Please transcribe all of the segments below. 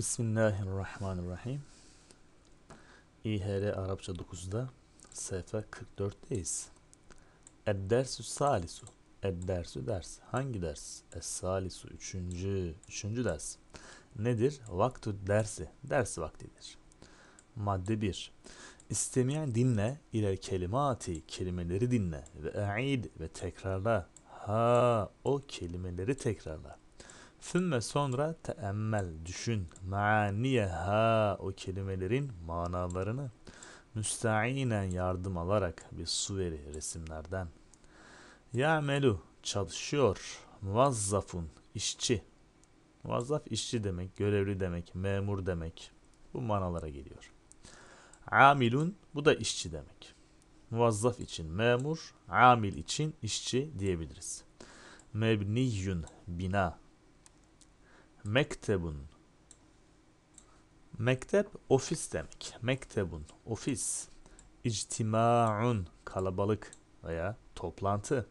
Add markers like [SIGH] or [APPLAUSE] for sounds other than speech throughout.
Bismillahirrahmanirrahim. İHR Arapça 9'da sayfa 44'teyiz. Eddersü salisu. Eddersü ders. Hangi ders? Es-salisu. Üçüncü, üçüncü ders. Nedir? Vaktu dersi. Ders vaktidir. Madde 1. İstemeyen dinle iler kelimati. Kelimeleri dinle. Ve e'id ve tekrarla. Ha o kelimeleri tekrarla. Sümme sonra teemmel, düşün. Maaniyeha o kelimelerin manalarını. Müstainen yardım alarak bir su veri resimlerden. Ya'melu çalışıyor. Muvazzafun işçi. Muvazzaf işçi demek, görevli demek, memur demek. Bu manalara geliyor. Amilun bu da işçi demek. Muvazzaf için memur, amil için işçi diyebiliriz. Mebniyun bina Mektebun. Mektep ofis demek. Mektebun ofis. İctimaun kalabalık veya toplantı.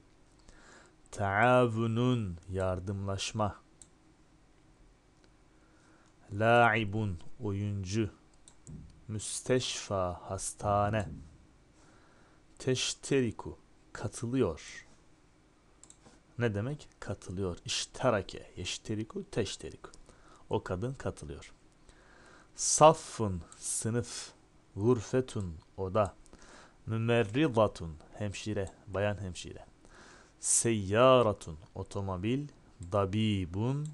Taavunun yardımlaşma. Laibun oyuncu. Müsteşfa hastane. Teşteriku katılıyor ne demek? Katılıyor. İşterake. Yeşteriku teşteriku. O kadın katılıyor. Saffın sınıf. Gurfetun oda. Mümerridatun hemşire. Bayan hemşire. Seyyaratun otomobil. Dabibun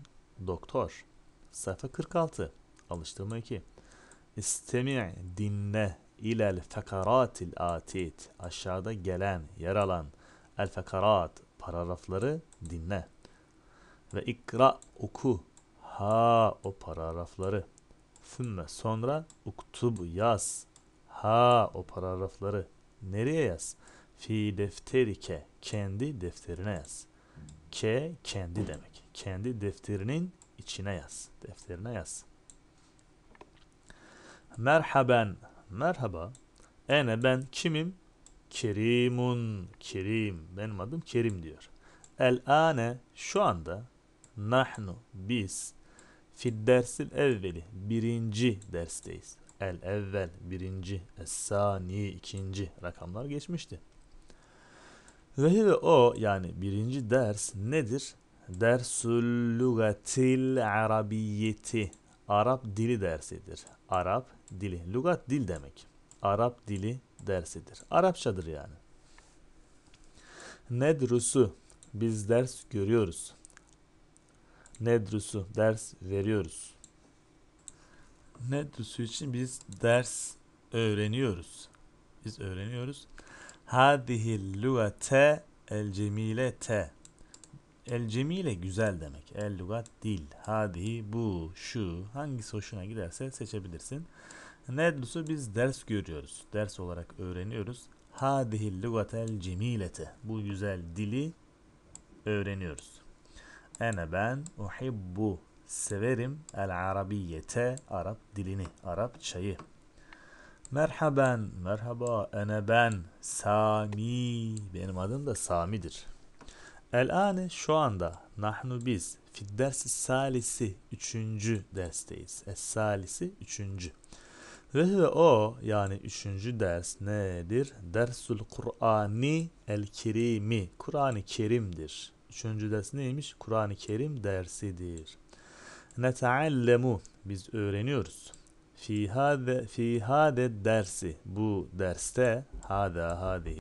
doktor. Sayfa 46. Alıştırma 2. İstemi dinle ilel fekaratil atit. Aşağıda gelen, yer alan el fekarat paragrafları dinle. Ve ikra oku. Ha o paragrafları. Sümme sonra uktubu yaz. Ha o paragrafları. Nereye yaz? Fi defterike. Kendi defterine yaz. Ke kendi demek. Kendi defterinin içine yaz. Defterine yaz. Merhaben. Merhaba. Ene ben kimim? Kerimun Kerim. Benim adım Kerim diyor. El ane şu anda nahnu biz fil dersil evveli birinci dersteyiz. El evvel birinci, es ikinci rakamlar geçmişti. Ve o yani birinci ders nedir? Dersül lugatil arabiyeti. Arap dili dersidir. Arap dili. Lugat dil demek. Arap dili dersidir. Arapçadır yani. Nedrusu biz ders görüyoruz. Nedrusu ders veriyoruz. Nedrusu için biz ders öğreniyoruz. Biz öğreniyoruz. Hadihi lugate el cemile te. El cemile güzel demek. El lugat dil. Hadihi bu, şu. Hangisi hoşuna giderse seçebilirsin. Nedlus'u biz ders görüyoruz. Ders olarak öğreniyoruz. Hadihil lugatel cemilete. Bu güzel dili öğreniyoruz. Ene ben uhibbu severim el arabiyete Arap dilini, Arapçayı. Merhaben, merhaba, ene ben, Sami, benim adım da Sami'dir. El ane şu anda, nahnu biz, fiddersi salisi, üçüncü dersteyiz. Es salisi, üçüncü. Ve huve o yani üçüncü ders nedir? Dersul Kur'ani el Kerimi. Kur'an-ı Kerim'dir. Üçüncü ders neymiş? Kur'an-ı Kerim dersidir. Neteallemu. Biz öğreniyoruz. Fi hade, fi hade dersi. Bu derste hada hadi.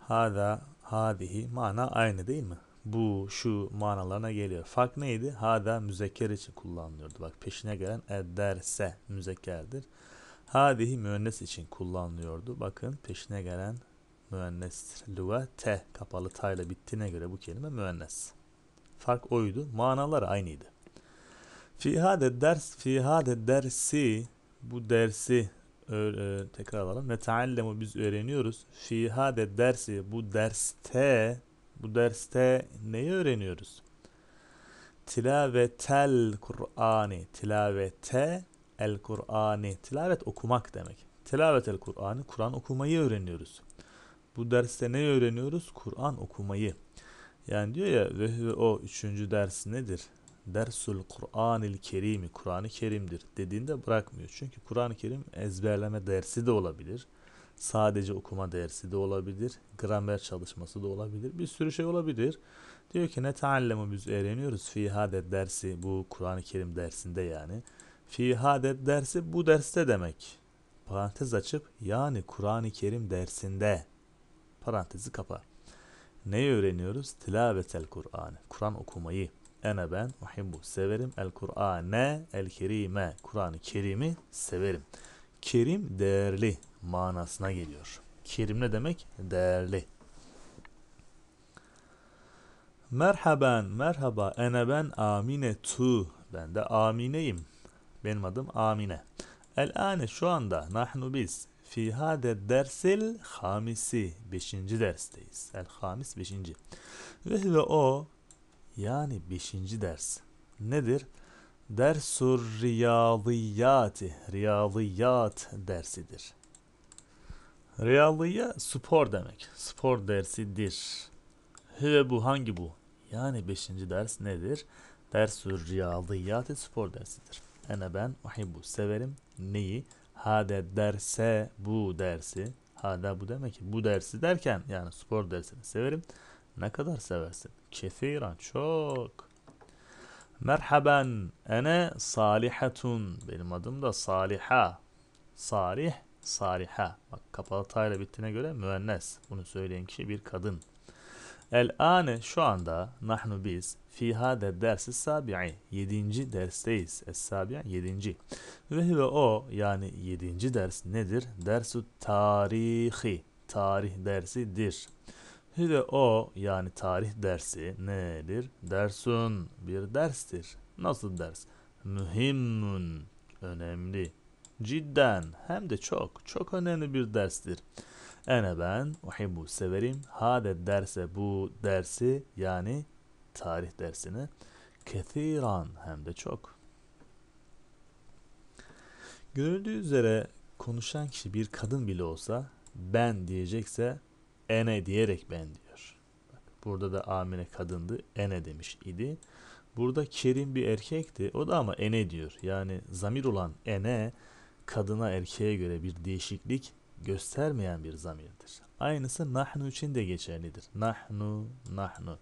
Hada hadihi mana aynı değil mi? bu, şu manalarına geliyor. Fark neydi? Hada müzekker için kullanılıyordu. Bak peşine gelen ederse müzekkerdir. Hadihi müennes için kullanılıyordu. Bakın peşine gelen müennestir. Lüve te kapalı ta ile bittiğine göre bu kelime müennes. Fark oydu. Manalar aynıydı. Fihade ders fihade dersi bu dersi e, tekrar alalım. Neteallemu biz öğreniyoruz. Fihade dersi bu derste bu derste neyi öğreniyoruz? Tilavetel Kur'ani. Tilavete el Kur'anı Tilavet okumak demek. Tilavet el Kur'anı, Kur'an okumayı öğreniyoruz. Bu derste ne öğreniyoruz? Kur'an okumayı. Yani diyor ya ve o üçüncü ders nedir? Dersul Kur'anil Kerimi. Kur'an-ı Kerim'dir dediğinde bırakmıyor. Çünkü Kur'an-ı Kerim ezberleme dersi de olabilir. Sadece okuma dersi de olabilir. Gramer çalışması da olabilir. Bir sürü şey olabilir. Diyor ki ne taallemu biz öğreniyoruz. Fihade dersi bu Kur'an-ı Kerim dersinde yani. Fihade dersi bu derste demek. Parantez açıp yani Kur'an-ı Kerim dersinde. Parantezi kapa. Neyi öğreniyoruz? Tilavetel Kur'an'ı. Kur'an okumayı. Ene ben muhibbu severim. El Kur'ane el kerime. Kur'an-ı Kerim'i severim. Kerim değerli manasına geliyor. Kerim ne demek? Değerli. Merhaben, merhaba. Ene ben amine tu. Ben de amineyim. Benim adım Amine. El ane şu anda nahnu biz fi hade dersil hamisi. Beşinci dersteyiz. El hamis beşinci. Ve ve o yani beşinci ders. Nedir? Dersur riyadiyati. Riyadiyat dersidir. Riyadiye spor demek. Spor dersidir. Hüve bu hangi bu? Yani beşinci ders nedir? Dersur riyadiyati spor dersidir. Ene ben uhibbu severim. Neyi? Hade derse bu dersi. Hada bu demek ki bu dersi derken yani spor dersini severim. Ne kadar seversin? Kethiran çok. Merhaben ene salihatun. Benim adım da Saliha. Salih, Saliha. Bak kapalı tayla bittiğine göre müennes. Bunu söyleyen kişi bir kadın. El ane şu anda nahnu biz Fiha de dersi sabi'i. Yedinci dersteyiz. Es sabi' yedinci. Ve ve o yani yedinci ders nedir? Dersu tarihi. Tarih dersidir. Hüve o yani tarih dersi nedir? Dersun bir derstir. Nasıl ders? Mühimmun. Önemli. Cidden hem de çok çok önemli bir derstir. Ene ben uhibbu severim. Hade derse bu dersi yani tarih dersini kethiran hem de çok. Görüldüğü üzere konuşan kişi bir kadın bile olsa ben diyecekse ene diyerek ben diyor. burada da Amine kadındı ene demiş idi. Burada Kerim bir erkekti o da ama ene diyor. Yani zamir olan ene kadına erkeğe göre bir değişiklik göstermeyen bir zamirdir. Aynısı nahnu için de geçerlidir. Nahnu, nahnu.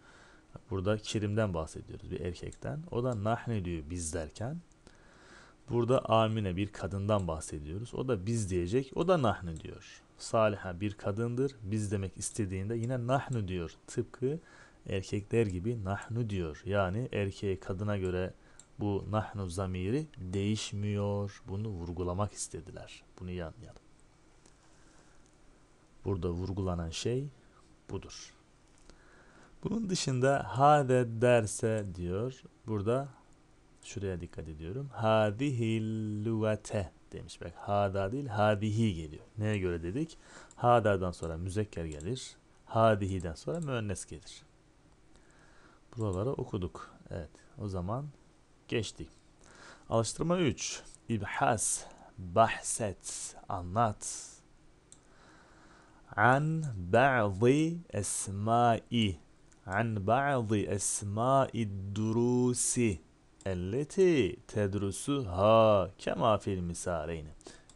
Burada Kerim'den bahsediyoruz bir erkekten. O da nahne diyor biz derken. Burada Amine bir kadından bahsediyoruz. O da biz diyecek. O da nahne diyor. Saliha bir kadındır. Biz demek istediğinde yine nahnu diyor. Tıpkı erkekler gibi nahnu diyor. Yani erkeğe kadına göre bu nahnu zamiri değişmiyor. Bunu vurgulamak istediler. Bunu iyi anlayalım. Burada vurgulanan şey budur. Bunun dışında hade derse diyor. Burada şuraya dikkat ediyorum. Hadihil lüvete demiş. Bak hada değil hadihi geliyor. Neye göre dedik? Hada'dan sonra müzekker gelir. Hadihiden sonra müennes gelir. Buraları okuduk. Evet o zaman geçtik. Alıştırma 3. İbhas, bahset, anlat. An ba'zi esma'i an ba'zi esma'id durusi elleti tedrusu ha kema fil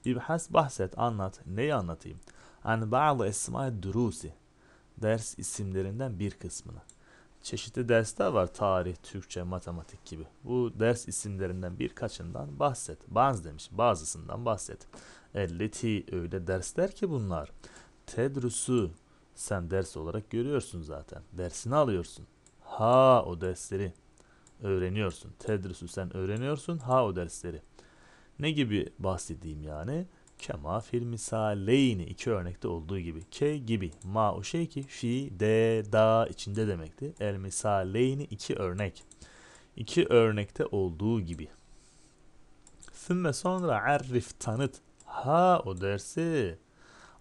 İbhas bahset anlat. Neyi anlatayım? An ba'zi esma'id durusi. Ders isimlerinden bir kısmını. Çeşitli dersler var. Tarih, Türkçe, matematik gibi. Bu ders isimlerinden birkaçından bahset. Bazı demiş. Bazısından bahset. Elleti öyle dersler ki bunlar. Tedrusu sen ders olarak görüyorsun zaten. Dersini alıyorsun. Ha o dersleri öğreniyorsun. Tedrisü sen öğreniyorsun. Ha o dersleri. Ne gibi bahsedeyim yani? Kema fil misaleyni iki örnekte olduğu gibi. Ke gibi. Ma o şey ki fi de da içinde demekti. El misaleyni iki örnek. İki örnekte olduğu gibi. Sümme sonra arif tanıt. Ha o dersi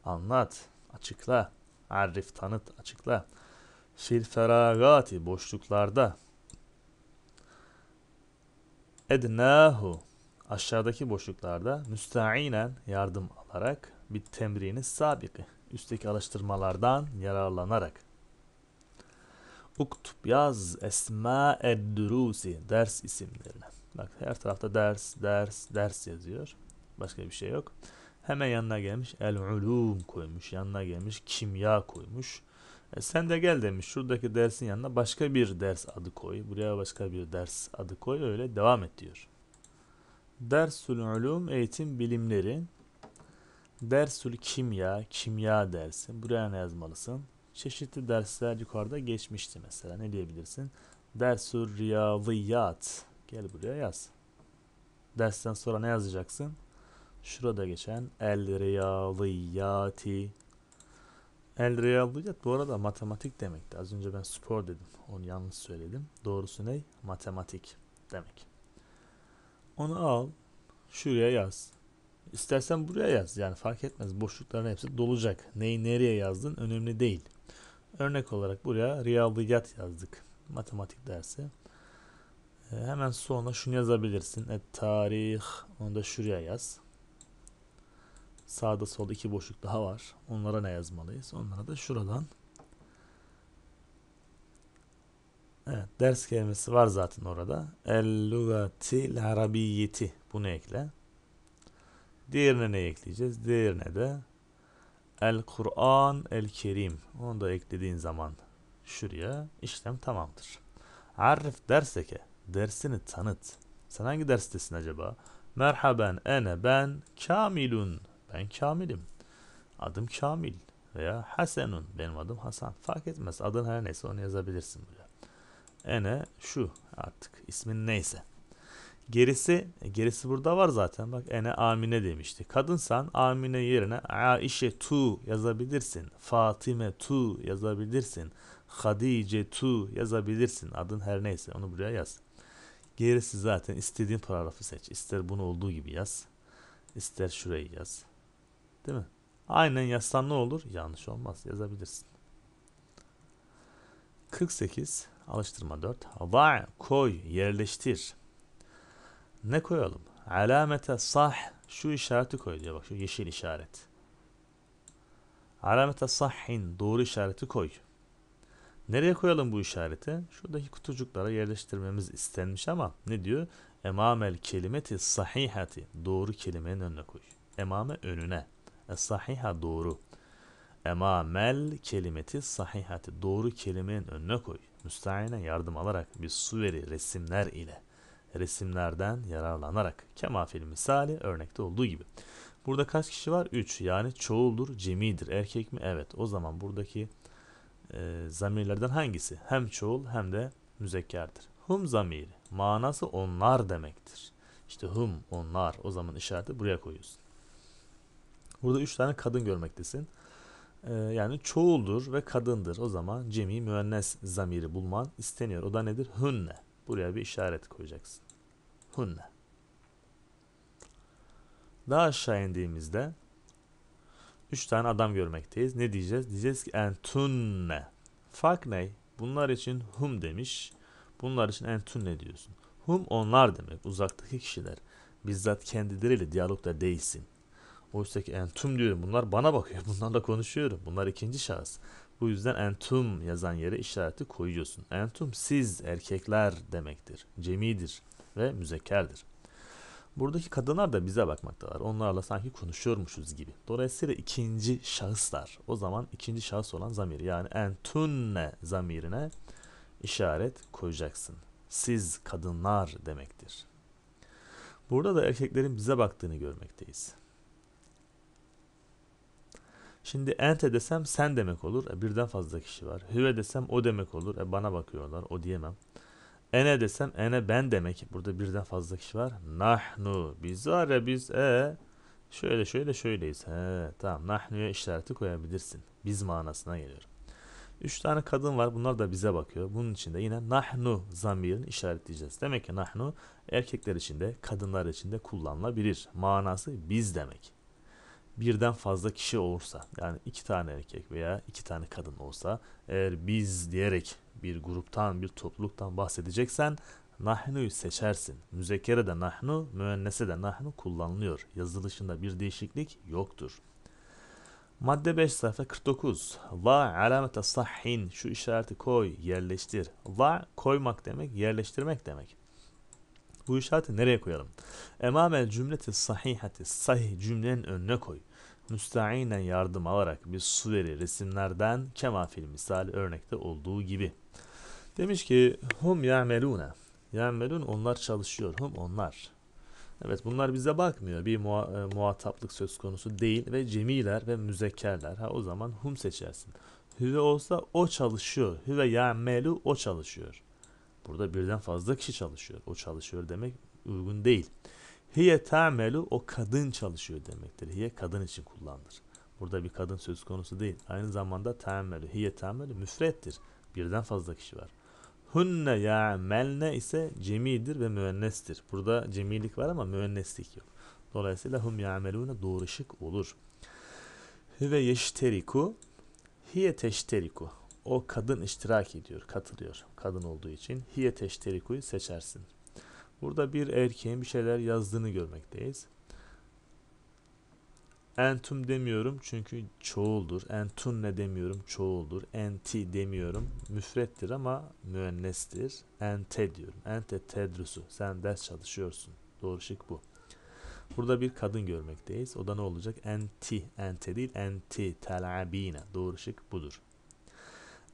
anlat, açıkla. Arif tanıt, açıkla. Fil feragati, boşluklarda. Ednahu, aşağıdaki boşluklarda. Müstainen, yardım alarak. Bir temrini sabiki, üstteki alıştırmalardan yararlanarak. Uktub yaz esma eddurusi ders isimlerine. Bak her tarafta ders, ders, ders yazıyor. Başka bir şey yok. Hemen yanına gelmiş el-ulum koymuş. Yanına gelmiş kimya koymuş. E sen de gel demiş. Şuradaki dersin yanına başka bir ders adı koy. Buraya başka bir ders adı koy. Öyle devam et diyor. Dersül ulum eğitim bilimleri. Dersül kimya, kimya dersi. Buraya ne yazmalısın? Çeşitli dersler yukarıda geçmişti mesela. Ne diyebilirsin? Dersül riyadiyat. Gel buraya yaz. Dersten sonra ne yazacaksın? şurada geçen el riyadiyati el riyadiyat bu arada matematik demekti. Az önce ben spor dedim. Onu yanlış söyledim. Doğrusu ne? Matematik demek. Onu al. Şuraya yaz. İstersen buraya yaz. Yani fark etmez. Boşlukların hepsi dolacak. Neyi nereye yazdın önemli değil. Örnek olarak buraya riyadiyat yazdık. Matematik dersi. Ee, hemen sonra şunu yazabilirsin. Et tarih. Onu da şuraya yaz. Sağda solda iki boşluk daha var. Onlara ne yazmalıyız? Onlara da şuradan Evet, ders kelimesi var zaten orada. El-lugati arabiyeti. Bunu ekle. Diğerine ne ekleyeceğiz? Diğerine de El-Kur'an el-Kerim. Onu da eklediğin zaman şuraya işlem tamamdır. Arif derseke. Dersini tanıt. Sen hangi derstesin acaba? Merhaben ene ben kamilun. Ben Kamilim. Adım Kamil veya Hasanun. Benim adım Hasan. Fark etmez. Adın her neyse onu yazabilirsin buraya. Ene şu artık ismin neyse. Gerisi gerisi burada var zaten. Bak ene amine demişti. Kadınsan amine yerine Aişe tu yazabilirsin. Fatime tu yazabilirsin. Hadice tu yazabilirsin. Adın her neyse onu buraya yaz. Gerisi zaten istediğin paragrafı seç. İster bunu olduğu gibi yaz. ister şurayı yaz. Değil mi? Aynen yazsan ne olur? Yanlış olmaz. Yazabilirsin. 48 alıştırma 4. Va koy yerleştir. Ne koyalım? Alamete sah şu işareti koy diyor bak şu yeşil işaret. Alamete sahin doğru işareti koy. Nereye koyalım bu işareti? Şuradaki kutucuklara yerleştirmemiz istenmiş ama ne diyor? Emamel kelimeti sahihati doğru kelimenin önüne koy. Emame önüne. Es-sahiha doğru. Ema mel kelimeti sahihati. Doğru kelimenin önüne koy. Müstahine yardım alarak bir suveri resimler ile resimlerden yararlanarak. kemafil misali örnekte olduğu gibi. Burada kaç kişi var? 3. Yani çoğuldur, cemidir. Erkek mi? Evet. O zaman buradaki e, zamirlerden hangisi? Hem çoğul hem de müzekkerdir. Hum zamiri. Manası onlar demektir. İşte hum onlar. O zaman işareti buraya koyuyorsun. Burada üç tane kadın görmektesin. Ee, yani çoğuldur ve kadındır. O zaman cemi müennes zamiri bulman isteniyor. O da nedir? Hünne. Buraya bir işaret koyacaksın. Hünne. Daha aşağı indiğimizde üç tane adam görmekteyiz. Ne diyeceğiz? Diyeceğiz ki entunne. Fark ne? Bunlar için hum demiş. Bunlar için entunne diyorsun. Hum onlar demek. Uzaktaki kişiler. Bizzat kendileriyle diyalogda değilsin. Oysa ki entum diyorum. Bunlar bana bakıyor. [LAUGHS] Bunlarla konuşuyorum. Bunlar ikinci şahıs. Bu yüzden entum yazan yere işareti koyuyorsun. Entum siz erkekler demektir. Cemidir ve müzekkerdir. Buradaki kadınlar da bize bakmaktalar. Onlarla sanki konuşuyormuşuz gibi. Dolayısıyla ikinci şahıslar. O zaman ikinci şahıs olan zamir yani entunne zamirine işaret koyacaksın. Siz kadınlar demektir. Burada da erkeklerin bize baktığını görmekteyiz. Şimdi ente desem sen demek olur. E, birden fazla kişi var. Hüve desem o demek olur. E, bana bakıyorlar. O diyemem. Ene desem ene ben demek. Burada birden fazla kişi var. Nahnu. Biz var ya biz. E, şöyle şöyle şöyleyiz. He, tamam. Nahnu'ya işareti koyabilirsin. Biz manasına geliyor. Üç tane kadın var. Bunlar da bize bakıyor. Bunun için de yine nahnu zamirini işaretleyeceğiz. Demek ki nahnu erkekler için de kadınlar için de kullanılabilir. Manası biz demek birden fazla kişi olursa yani iki tane erkek veya iki tane kadın olsa eğer biz diyerek bir gruptan bir topluluktan bahsedeceksen nahnu'yu seçersin. Müzekere de nahnu, müennese de nahnu kullanılıyor. Yazılışında bir değişiklik yoktur. Madde 5 sayfa 49. La alamete sahhin. Şu işareti koy, yerleştir. La koymak demek, yerleştirmek demek. Bu işareti nereye koyalım? Emame cümleti sahihati sahih cümlenin önüne koy. Müstainen yardım alarak bir suveri resimlerden kemafil misal örnekte olduğu gibi. Demiş ki hum ya'melune. Ya'melun onlar çalışıyor. Hum onlar. Evet bunlar bize bakmıyor. Bir mua, e, muhataplık söz konusu değil ve cemiler ve müzekkerler. Ha o zaman hum seçersin. Hüve olsa o çalışıyor. Hüve ya'melu o çalışıyor. Burada birden fazla kişi çalışıyor. O çalışıyor demek uygun değil. Hiye ta'melu o kadın çalışıyor demektir. Hiye kadın için kullanılır. Burada bir kadın söz konusu değil. Aynı zamanda ta'melu. Hiye ta'melu müfrettir. Birden fazla kişi var. Hunne ya'melne ise cemidir ve müennestir. Burada cemilik var ama müenneslik yok. Dolayısıyla hum ya'melune doğru şık olur. Ve yeşteriku hiye teşteriku o kadın iştirak ediyor, katılıyor kadın olduğu için. Hiye teşterikuyu seçersin. Burada bir erkeğin bir şeyler yazdığını görmekteyiz. Entum demiyorum çünkü çoğuldur. Entunne demiyorum çoğuldur. Enti demiyorum müfrettir ama müennestir. Ente diyorum. Ente tedrusu. Sen ders çalışıyorsun. Doğru şık bu. Burada bir kadın görmekteyiz. O da ne olacak? Enti. Ente değil. Enti. Telabine. Doğru şık budur.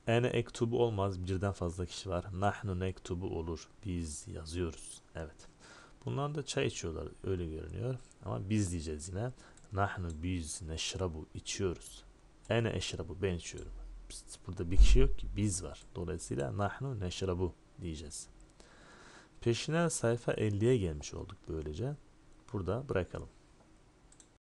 Ene ektubu olmaz. Birden fazla kişi var. Nahnu nektubu olur. Biz yazıyoruz. Evet. Bunlar da çay içiyorlar. Öyle görünüyor. Ama biz diyeceğiz yine. Nahnu biz neşrabu içiyoruz. Ene eşrabu ben içiyorum. Burada bir kişi yok ki biz var. Dolayısıyla nahnu neşrabu diyeceğiz. Peşine sayfa 50'ye gelmiş olduk böylece. Burada bırakalım.